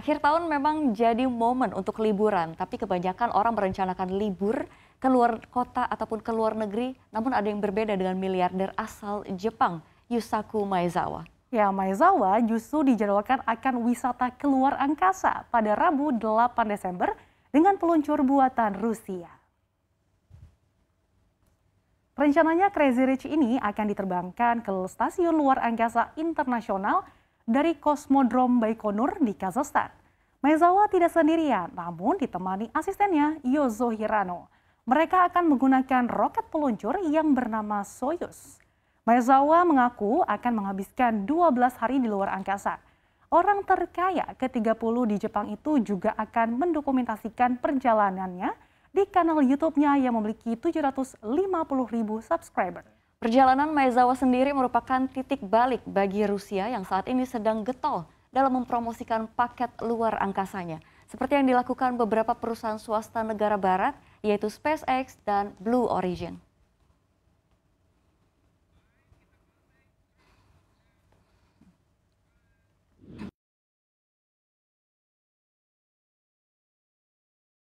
Akhir tahun memang jadi momen untuk liburan, tapi kebanyakan orang merencanakan libur ke luar kota ataupun ke luar negeri, namun ada yang berbeda dengan miliarder asal Jepang, Yusaku Maezawa. Ya, Maezawa justru dijadwalkan akan wisata keluar angkasa pada Rabu 8 Desember dengan peluncur buatan Rusia. Rencananya Crazy Rich ini akan diterbangkan ke stasiun luar angkasa internasional dari Kosmodrom Baikonur di Kazakhstan. Mezawa tidak sendirian, namun ditemani asistennya Yozo Hirano. Mereka akan menggunakan roket peluncur yang bernama Soyuz. Maezawa mengaku akan menghabiskan 12 hari di luar angkasa. Orang terkaya ke-30 di Jepang itu juga akan mendokumentasikan perjalanannya di kanal YouTube-nya yang memiliki 750 ribu subscriber. Perjalanan Maezawa sendiri merupakan titik balik bagi Rusia yang saat ini sedang getol dalam mempromosikan paket luar angkasanya. Seperti yang dilakukan beberapa perusahaan swasta negara barat, yaitu SpaceX dan Blue Origin.